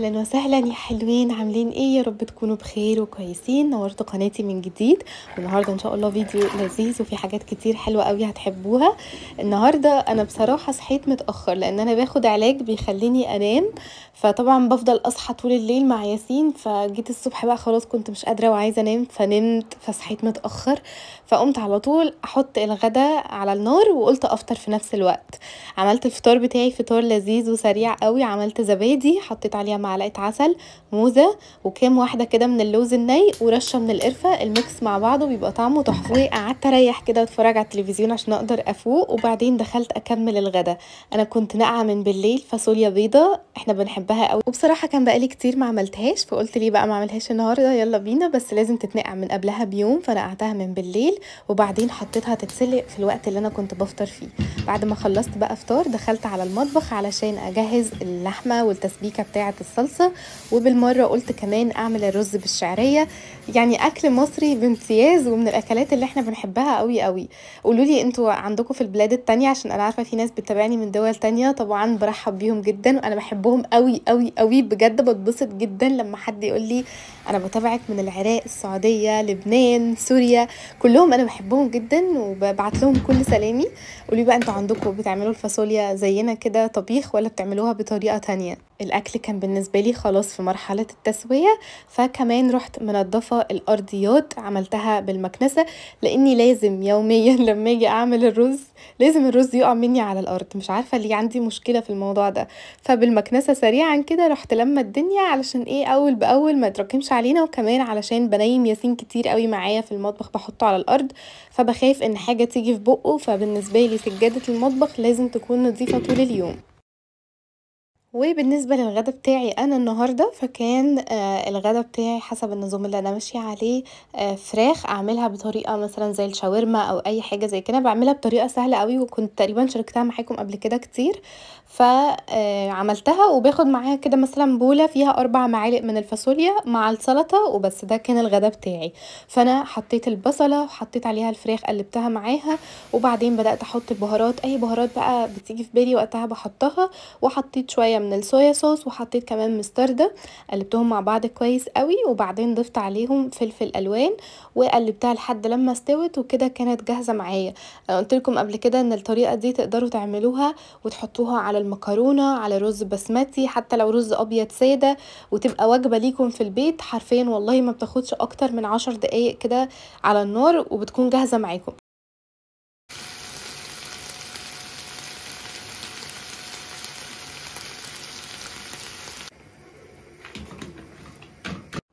اهلا وسهلا يا حلوين عاملين ايه يا رب تكونوا بخير وكويسين نورتوا قناتي من جديد والنهارده ان شاء الله فيديو لذيذ وفي حاجات كتير حلوه قوي هتحبوها النهارده انا بصراحه صحيت متاخر لان انا باخد علاج بيخليني انام فطبعا بفضل اصحى طول الليل مع ياسين فجيت الصبح بقى خلاص كنت مش قادره وعايزه انام فنمت فصحيت متاخر فقمت على طول احط الغدا على النار وقلت افطر في نفس الوقت عملت الفطار بتاعي فطار لذيذ وسريع قوي عملت زبادي حطيت عليها مع معلقه عسل موزه وكام واحده كده من اللوز الني ورشه من القرفه الميكس مع بعضه بيبقى طعمه تحفه قعدت اريح كده واتفرج على التلفزيون عشان اقدر افوق وبعدين دخلت اكمل الغدا انا كنت ناقعه من بالليل فاصوليا بيضه احنا بنحبها قوي وبصراحه كان بقالي كتير ما عملتهاش فقلت ليه بقى ما اعملهاش النهارده يلا بينا بس لازم تتنقع من قبلها بيوم فنقعتها من بالليل وبعدين حطيتها تتسلق في الوقت اللي انا كنت بفطر فيه بعد ما خلصت بقى فطار دخلت على المطبخ علشان اجهز اللحمه والتسبيكه بتاعه الصلاه الصلصه وبالمره قلت كمان اعمل الرز بالشعريه يعني اكل مصري بامتياز ومن الاكلات اللي احنا بنحبها قوي قوي قولوا لي انتوا عندكم في البلاد التانية عشان انا عارفه في ناس بتتابعني من دول تانية طبعا برحب بيهم جدا وانا بحبهم قوي قوي قوي بجد بتبسط جدا لما حد يقول لي انا بتابعك من العراق السعوديه لبنان سوريا كلهم انا بحبهم جدا وببعت لهم كل سلامي قولي بقى انتوا عندكم بتعملوا الفاصوليا زينا كده طبيخ ولا بتعملوها بطريقه تانية الاكل كان بالنسبه بالنسبة لي خلاص في مرحلة التسوية فكمان رحت منضفة الأرضيات عملتها بالمكنسة لأني لازم يوميا لما أجي أعمل الرز لازم الرز يقع مني على الأرض مش عارفة ليه عندي مشكلة في الموضوع ده فبالمكنسة سريعا كده رحت لما الدنيا علشان إيه أول بأول ما تركمش علينا وكمان علشان بنيم ياسين كتير قوي معايا في المطبخ بحطه على الأرض فبخاف إن حاجة تيجي في بقه فبالنسبة لي سجادة المطبخ لازم تكون نظيفة طول اليوم وبالنسبة للغدا بتاعي أنا النهاردة فكان آه، الغدا بتاعي حسب النظام اللي أنا ماشية عليه آه، فراخ أعملها بطريقة مثلا زي الشاورما أو أي حاجة زي كده بعملها بطريقة سهلة قوي وكنت تقريبا شاركتها معاكم قبل كده كتير فعملتها آه، وباخد معاها كده مثلا بولة فيها أربع معالق من الفاصوليا مع السلطة وبس ده كان الغداء بتاعي فأنا حطيت البصلة وحطيت عليها الفراخ قلبتها معاها وبعدين بدأت أحط البهارات أي بهارات بقى بتيجي في بالي وقتها بحطها وحطيت شوية من الصويا صوص وحطيت كمان مستردة قلبتهم مع بعض كويس قوي وبعدين ضفت عليهم فلفل ألوان وقلبتها لحد لما استوت وكده كانت جاهزة معايا قلت لكم قبل كده ان الطريقة دي تقدروا تعملوها وتحطوها على المكرونه على رز بسمتي حتى لو رز ابيض ساده وتبقى وجبه ليكم في البيت حرفيا والله ما بتاخدش اكتر من عشر دقايق كده على النار وبتكون جاهزه معاكم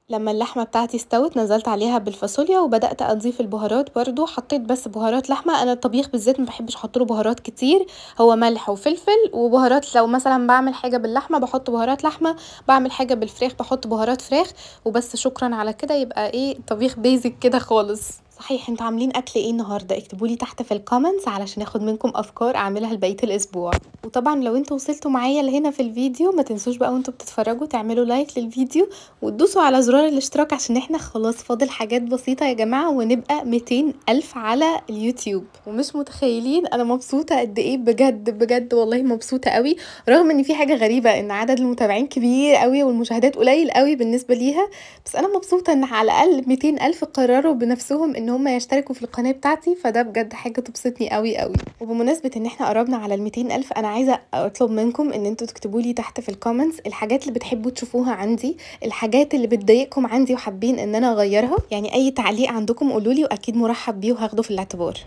لما اللحمة بتاعتي استوت نزلت عليها بالفاصوليا وبدأت أضيف البهارات برضو حطيت بس بهارات لحمة أنا الطبيخ بالذات مبحبش أحطله بهارات كتير هو ملح وفلفل وبهارات لو مثلا بعمل حاجة باللحمة بحط بهارات لحمة بعمل حاجة بالفراخ بحط بهارات فراخ وبس شكرا على كده يبقى ايه طبيخ بيزك كده خالص صحيح انتوا عاملين اكل ايه النهارده اكتبوا لي تحت في الكومنتس علشان اخد منكم افكار اعملها لبقيه الاسبوع وطبعا لو انتوا وصلتوا معايا لهنا في الفيديو ما تنسوش بقى وانتوا بتتفرجوا تعملوا لايك للفيديو وتدوسوا على زرار الاشتراك عشان احنا خلاص فاضل حاجات بسيطه يا جماعه ونبقى 200 الف على اليوتيوب ومش متخيلين انا مبسوطه قد ايه بجد بجد والله مبسوطه قوي رغم ان في حاجه غريبه ان عدد المتابعين كبير قوي والمشاهدات قليل قوي بالنسبه ليها بس انا مبسوطه ان على الاقل 200 الف قرروا بنفسهم ان ان هم يشتركوا في القناه بتاعتي فده بجد حاجه تبسطني قوي قوي وبمناسبه ان احنا قربنا على ال الف انا عايزه اطلب منكم ان انتوا تكتبوا لي تحت في الكومنتس الحاجات اللي بتحبوا تشوفوها عندي الحاجات اللي بتضايقكم عندي وحابين ان انا اغيرها يعني اي تعليق عندكم قولوا لي واكيد مرحب بيه وهاخده في الاعتبار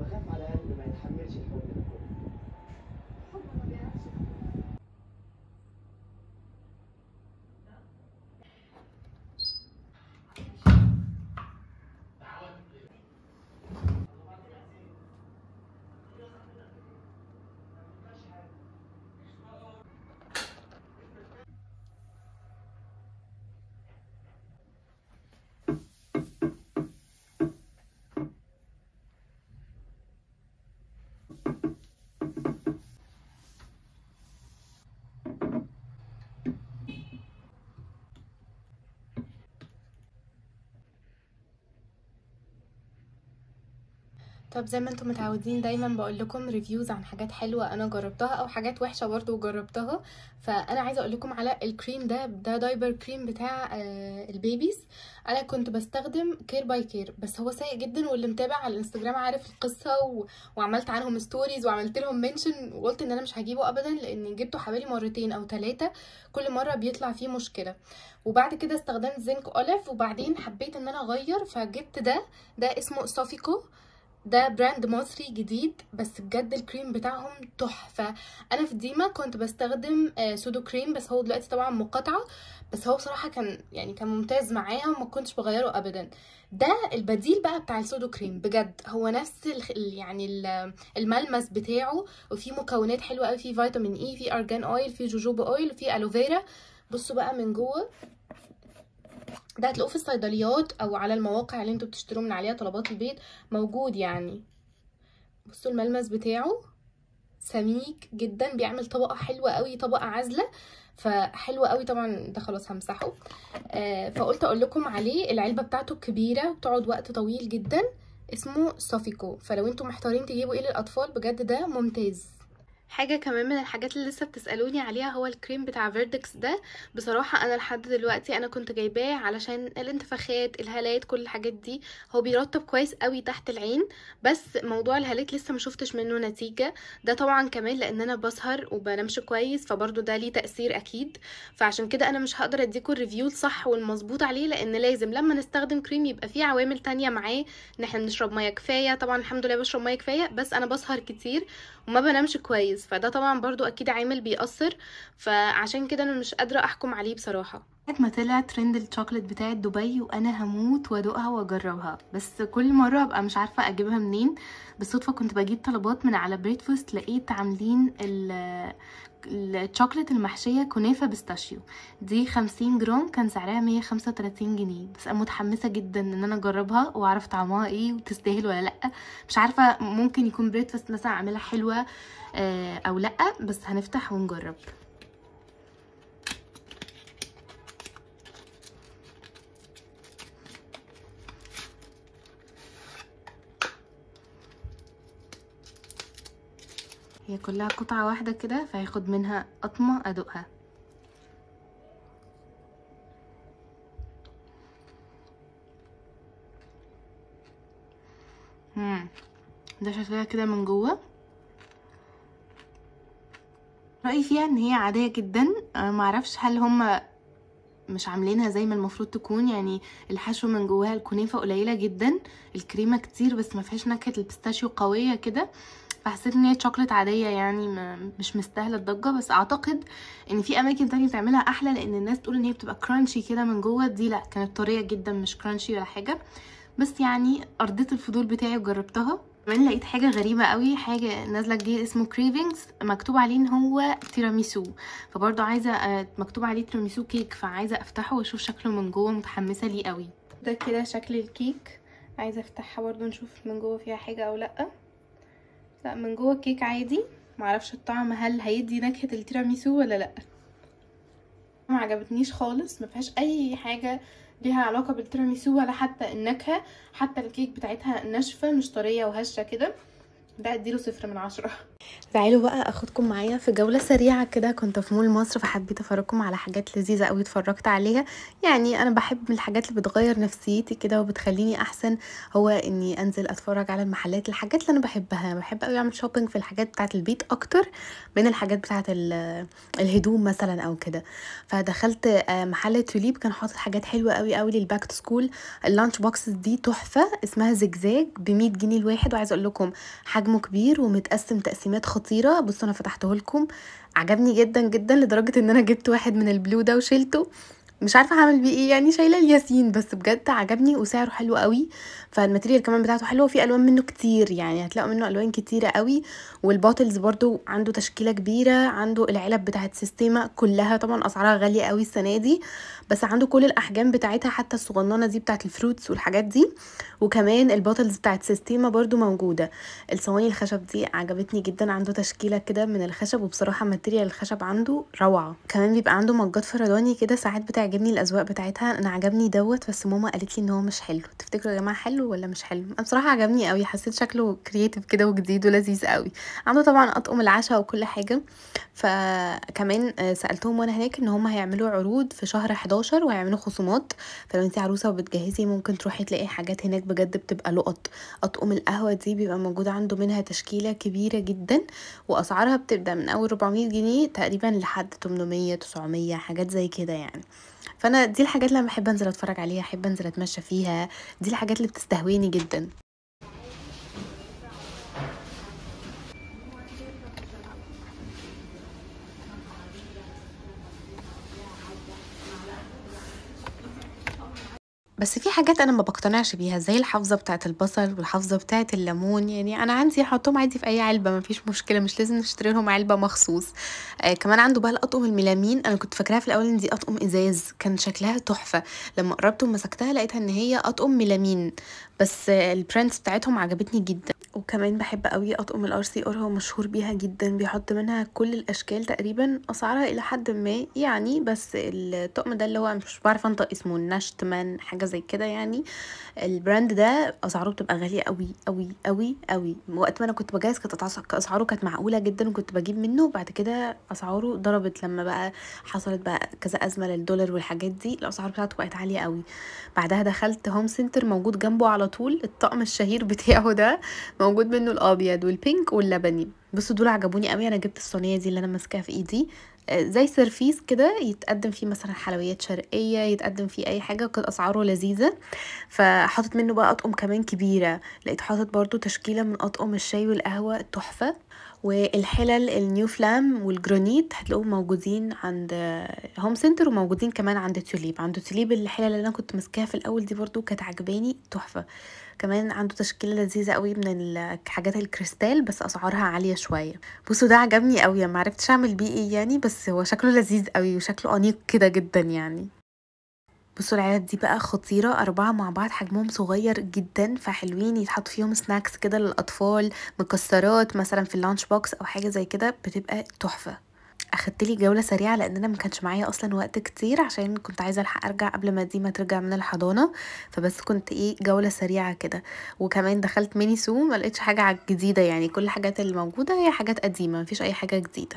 بخاف على ما يتحملش الحب ده Come on. طب زي ما انتم متعودين دايما بقول لكم ريفيوز عن حاجات حلوه انا جربتها او حاجات وحشه برضو جربتها فانا عايزه اقول لكم على الكريم ده ده دايبر كريم بتاع آه، البيبيز انا كنت بستخدم كير باي كير بس هو سيء جدا واللي متابع على الانستجرام عارف القصه و... وعملت عنهم ستوريز وعملت لهم منشن وقلت ان انا مش هجيبه ابدا لان جبته حوالي مرتين او ثلاثه كل مره بيطلع فيه مشكله وبعد كده استخدمت زنك اوليف وبعدين حبيت ان انا اغير فجبت ده ده اسمه صافيكو ده براند مصري جديد بس بجد الكريم بتاعهم تحفة انا في ديما كنت بستخدم آه، سودو كريم بس هو دلوقتي طبعا مقاطعة بس هو بصراحة كان يعني كان ممتاز معايا وما كنتش بغيره ابدا ده البديل بقى بتاع السودو كريم بجد هو نفس يعني الملمس بتاعه وفي مكونات حلوة قوي في فيتامين اي e، في ارجان اويل في جوجوبا اويل في الوفيرا بصوا بقى من جوه ده هتلاقوه في الصيدليات او على المواقع اللي انتوا بتشتروا من عليها طلبات البيت موجود يعني بصوا الملمس بتاعه سميك جدا بيعمل طبقه حلوه قوي طبقه عازله فحلوه قوي طبعا ده خلاص همسحه آه فقلت اقول لكم عليه العلبه بتاعته كبيره وبتقعد وقت طويل جدا اسمه صافيكو فلو انتم محتارين تجيبوا ايه للاطفال بجد ده ممتاز حاجه كمان من الحاجات اللي لسه بتسالوني عليها هو الكريم بتاع فيردكس ده بصراحه انا لحد دلوقتي انا كنت جايباه علشان الانتفاخات الهالات كل الحاجات دي هو بيرطب كويس قوي تحت العين بس موضوع الهالات لسه ما شفتش منه نتيجه ده طبعا كمان لان انا بسهر وبنامش كويس فبرضه ده ليه تاثير اكيد فعشان كده انا مش هقدر اديكم الريفيو الصح والمظبوط عليه لان لازم لما نستخدم كريم يبقى فيه عوامل تانية معاه ان احنا بنشرب ميه كفايه طبعا الحمد لله بشرب ميه كفايه بس انا بسهر كتير وما بنامش كويس فده طبعا برضو اكيد عامل بيأثر فعشان كده انا مش قادرة احكم عليه بصراحة ساعة ما طلع ترند الشوكلت بتاعة دبي وانا هموت وادوقها واجربها بس كل مرة ابقى مش عارفة اجيبها منين بالصدفة كنت بجيب طلبات من على بريدفوست لقيت عاملين الشوكلت المحشية كنافة بيستاشيو دي خمسين جرام كان سعرها مية خمسة جنيه بس انا متحمسة جدا ان انا اجربها واعرف طعمها ايه وتستاهل ولا لأ مش عارفة ممكن يكون بريدفوست مثلا عاملها حلوة آه، او لأ بس هنفتح ونجرب هي كلها قطعة واحدة كده فهياخد منها قطمة أدوقها مم. ده شكلها كده من جوه رأيي فيها ان هي عادية جدا معرفش هل هما مش عاملينها زي ما المفروض تكون يعني الحشو من جواها الكنافه قليله جدا الكريمه كتير بس ما فيهاش نكهه البيستاشيو قويه كده فحسيت ان هي شوكليت عاديه يعني مش مستاهله الضجه بس اعتقد ان في اماكن تانية بتعملها احلى لان الناس تقول ان هي بتبقى كرانشي كده من جوه دي لا كانت طريه جدا مش كرانشي ولا حاجه بس يعني ارضيت الفضول بتاعي وجربتها كمان لقيت حاجه غريبه قوي حاجه نازله جديد اسمه كريفنجز مكتوب عليه ان هو تيراميسو فبرضه عايزه آه، مكتوب عليه تيراميسو كيك فعايزه افتحه واشوف شكله من جوه متحمسه ليه قوي ده كده شكل الكيك عايزه افتحها برضه نشوف من جوه فيها حاجه او لا لا من جوه الكيك عادي معرفش الطعم هل هيدي نكهه التيراميسو ولا لا ما عجبتنيش خالص ما فيهاش اي حاجه ليها علاقه بالتيراميسو ولا حتى النكهه حتى الكيك بتاعتها ناشفه مش طريه وهشه كده ده اديله صفر من عشرة تعالوا بقى اخدكم معايا في جوله سريعه كده كنت في مول مصر فحبيت افرجكم على حاجات لذيذه قوي اتفرجت عليها يعني انا بحب الحاجات اللي بتغير نفسيتي كده وبتخليني احسن هو اني انزل اتفرج على المحلات الحاجات اللي انا بحبها بحب قوي اعمل شوبينج في الحاجات بتاعه البيت اكتر من الحاجات بتاعه الهدوم مثلا او كده فدخلت آه، محل توليب كان حاطط حاجات حلوه قوي قوي للباك تو سكول اللانش بوكسز دي تحفه اسمها زجزاج ب 100 جنيه الواحد وعايزه اقول لكم حجمه كبير ومتقسم تقسيمات كميات خطيره بصوا انا فتحته لكم عجبني جدا جدا لدرجه ان انا جبت واحد من البلو ده وشيلته مش عارفه هعمل بيه ايه يعني شايله الياسين بس بجد عجبني وسعره حلو قوي فالماتيريال كمان بتاعته حلوه في الوان منه كتير يعني هتلاقوا منه الوان كتيره قوي والباتلز برضو عنده تشكيله كبيره عنده العلب بتاعه سيستيما كلها طبعا اسعارها غاليه قوي السنه دي بس عنده كل الاحجام بتاعتها حتى الصغننه دي بتاعه الفروتس والحاجات دي وكمان الباتلز بتاعه سيستيما برضو موجوده الصواني الخشب دي عجبتني جدا عنده تشكيله كده من الخشب وبصراحه ماتيريال الخشب عنده روعه كمان بيبقى عنده مجات فرداني كده ساعات بتاع عجبني الاذواق بتاعتها انا عجبني دوت بس ماما قالت لي ان هو مش حلو تفتكروا يا جماعه حلو ولا مش حلو انا بصراحه عجبني قوي حسيت شكله كرييتيف كده وجديد ولذيذ قوي عنده طبعا اطقم العشاء وكل حاجه فكمان آه، سالتهم وانا هناك ان هم هيعملوا عروض في شهر 11 وهيعملوا خصومات فلو انت عروسه وبتجهزي ممكن تروحي تلاقي حاجات هناك بجد بتبقى لقط اطقم القهوه دي بيبقى موجود عنده منها تشكيله كبيره جدا واسعارها بتبدا من اول 400 جنيه تقريبا لحد 800 900 حاجات زي كده يعني فانا دي الحاجات اللي انا بحب انزل اتفرج عليها احب انزل اتمشى فيها دي الحاجات اللي بتستهويني جدا بس في حاجات انا ما بقتنعش بيها زي الحافظه بتاعه البصل والحافظه بتاعه الليمون يعني انا عندي احطهم عادي في اي علبه ما فيش مشكله مش لازم نشتري لهم علبه مخصوص آه كمان عنده بقى الاطقم الميلامين انا كنت فاكراها في الاول ان دي اطقم ازاز كان شكلها تحفه لما قربت ومسكتها لقيتها ان هي اطقم ميلامين بس آه بتاعتهم عجبتني جدا وكمان بحب قوي اطقم الار سي ار هو مشهور بيها جدا بيحط منها كل الاشكال تقريبا اسعارها الى حد ما يعني بس الطقم ده اللي هو مش بعرف انطق اسمه نشت مان حاجه زي كده يعني البراند ده اسعاره بتبقى غاليه قوي قوي قوي قوي وقت ما انا كنت بجهز كانت اسعاره كانت معقوله جدا وكنت بجيب منه بعد كده اسعاره ضربت لما بقى حصلت بقى كذا ازمه للدولار والحاجات دي الاسعار بتاعته بقت عاليه قوي بعدها دخلت هوم سنتر موجود جنبه على طول الطقم الشهير بتاعه ده موجود منه الابيض والبينك واللبني بصوا دول عجبوني قوي انا جبت الصينيه دي اللي انا ماسكاها في ايدي آه، زي سيرفيس كده يتقدم فيه مثلا حلويات شرقيه يتقدم فيه اي حاجه وكانت اسعاره لذيذه فحاطط منه بقى اطقم كمان كبيره لقيت حاطط برضو تشكيله من اطقم الشاي والقهوه تحفه والحلل النيو فلام والجرانيت هتلاقوهم موجودين عند هوم سنتر وموجودين كمان عند توليب عند توليب الحلل اللي انا كنت ماسكاها في الاول دي برضو كانت عجباني تحفه كمان عنده تشكيله لذيذه قوي من حاجات الكريستال بس اسعارها عاليه شويه بصوا ده عجبني قوي ما عرفتش اعمل بيه ايه يعني بس هو شكله لذيذ قوي وشكله انيق كده جدا يعني بصوا العلب دي بقى خطيرة أربعة مع بعض حجمهم صغير جدا فحلوين يتحط فيهم سناكس كده للأطفال مكسرات مثلا في اللانش بوكس أو حاجة زي كده بتبقى تحفة اخدت لي جوله سريعه لان انا ما كانش معايا اصلا وقت كتير عشان كنت عايزه الحق ارجع قبل ما دي ما ترجع من الحضانه فبس كنت ايه جوله سريعه كده وكمان دخلت ميني سو ما لقيتش حاجه جديده يعني كل الحاجات اللي موجوده هي حاجات قديمه مفيش اي حاجه جديده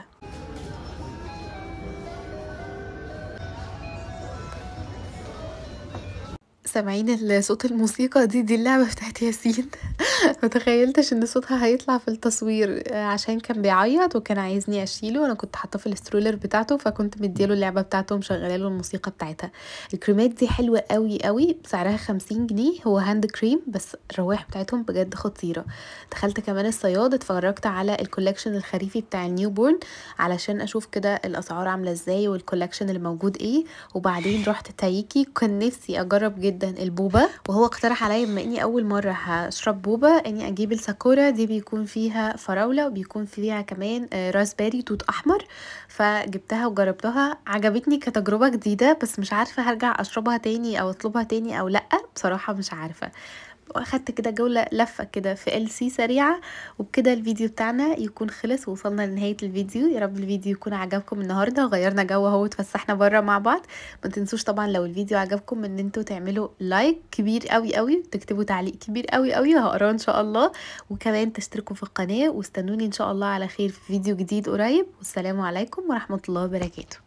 سامعين صوت الموسيقى دي دي اللعبة بتاعت ياسين متخيلتش ان صوتها هيطلع في التصوير آه، عشان كان بيعيط وكان عايزني اشيله وانا كنت حاطاه في الاسترولر بتاعته فكنت مديله اللعبة بتاعته ومشغله له الموسيقى بتاعتها الكريمات دي حلوة قوي قوي سعرها خمسين جنيه هو هاند كريم بس الروائح بتاعتهم بجد خطيرة دخلت كمان الصياد اتفرجت على الكولكشن الخريفي بتاع النيو بورن علشان اشوف كده الاسعار عاملة ازاي والكولكشن اللي موجود ايه وبعدين رحت تايكي كان نفسي اجرب جدا جدا البوبة وهو اقترح عليا بما اني اول مرة هشرب بوبة اني اجيب الساكورا دي بيكون فيها فراولة وبيكون فيها كمان آه، راسبيري توت احمر فجبتها وجربتها عجبتني كتجربة جديدة بس مش عارفة هرجع اشربها تاني او اطلبها تاني او لا بصراحة مش عارفة واخدت كده جولة لفة كده في ال سي سريعة وبكده الفيديو بتاعنا يكون خلص ووصلنا لنهاية الفيديو يا رب الفيديو يكون عجبكم النهاردة غيرنا جو اهو وتفسحنا بره مع بعض ما تنسوش طبعا لو الفيديو عجبكم ان انتوا تعملوا لايك كبير قوي قوي تكتبوا تعليق كبير قوي قوي هقراه ان شاء الله وكمان تشتركوا في القناة واستنوني ان شاء الله على خير في فيديو جديد قريب والسلام عليكم ورحمة الله وبركاته